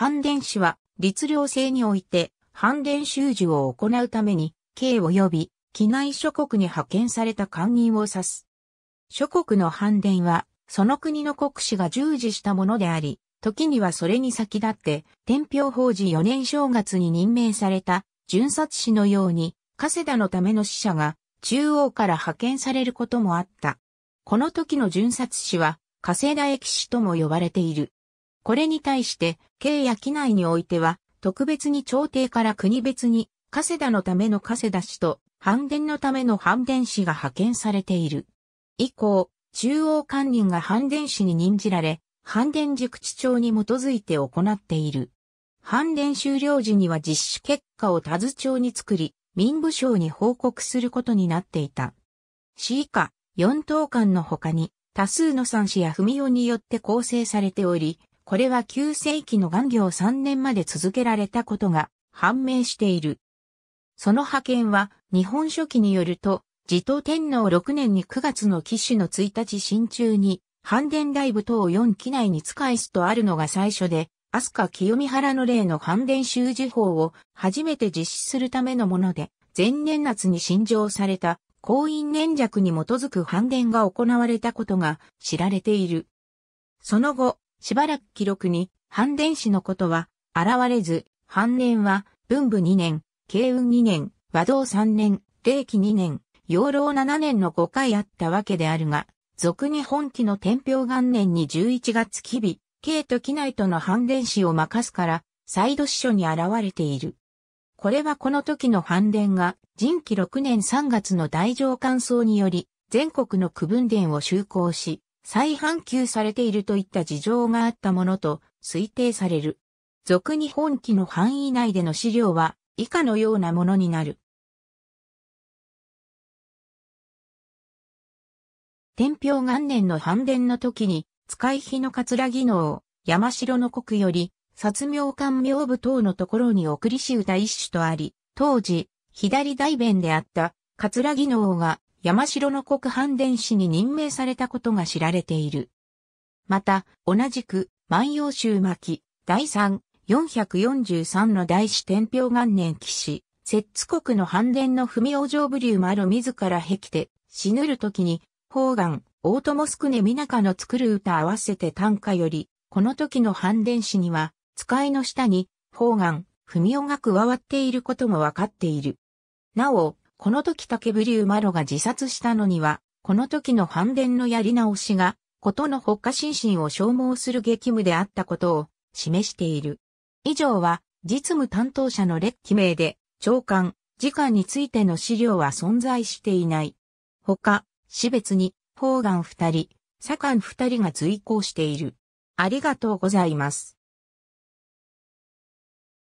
反電子は、律令制において、反電収受を行うために、刑及び、機内諸国に派遣された官人を指す。諸国の反電は、その国の国士が従事したものであり、時にはそれに先立って、天平法事4年正月に任命された、巡察士のように、加世田のための使者が、中央から派遣されることもあった。この時の巡察士は、加世田駅使とも呼ばれている。これに対して、京や機内においては、特別に朝廷から国別に、加世田のための加世田氏と、反田のための反田氏が派遣されている。以降、中央官人が反田氏に任じられ、反田塾地長に基づいて行っている。反田終了時には実施結果を田津町に作り、民部省に報告することになっていた。市以下、四等間の他に、多数の三氏や文雄によって構成されており、これは9世紀の元業3年まで続けられたことが判明している。その派遣は、日本書紀によると、持統天皇6年に9月の騎士の1日新中に、反伝大部等4機内に使いすとあるのが最初で、飛鳥清見原の例の半伝修辞法を初めて実施するためのもので、前年夏に新上された、公院年弱に基づく反伝が行われたことが知られている。その後、しばらく記録に、反伝子のことは、現れず、反年は、文武2年、慶運2年、和道3年、霊気2年、養老7年の5回あったわけであるが、俗に本気の天平元年に11月日日、慶と機内との反伝子を任すから、再度司書に現れている。これはこの時の反伝が、人気6年3月の大乗乾燥により、全国の区分伝を就航し、再半球されているといった事情があったものと推定される。俗に本記の範囲内での資料は以下のようなものになる。天平元年の反伝の時に、使い火の桂技能を山城の国より、殺名官名部等のところに送りしうた一種とあり、当時、左大弁であった桂技能が山城の国藩伝士に任命されたことが知られている。また、同じく、万葉集巻、第3、443の大師天平元年騎士、摂津国の藩伝の文王城武流丸自らへきて、死ぬる時に、方眼、大友宿根みなかの作る歌合わせて短歌より、この時の反伝詩には、使いの下に、方眼、文雄が加わっていることもわかっている。なお、この時竹ブリューマロが自殺したのには、この時の反伝のやり直しが、ことの他、心身を消耗する激務であったことを示している。以上は、実務担当者の列記名で、長官、次官についての資料は存在していない。他、死別に、方眼二人、左官二人が随行している。ありがとうございます。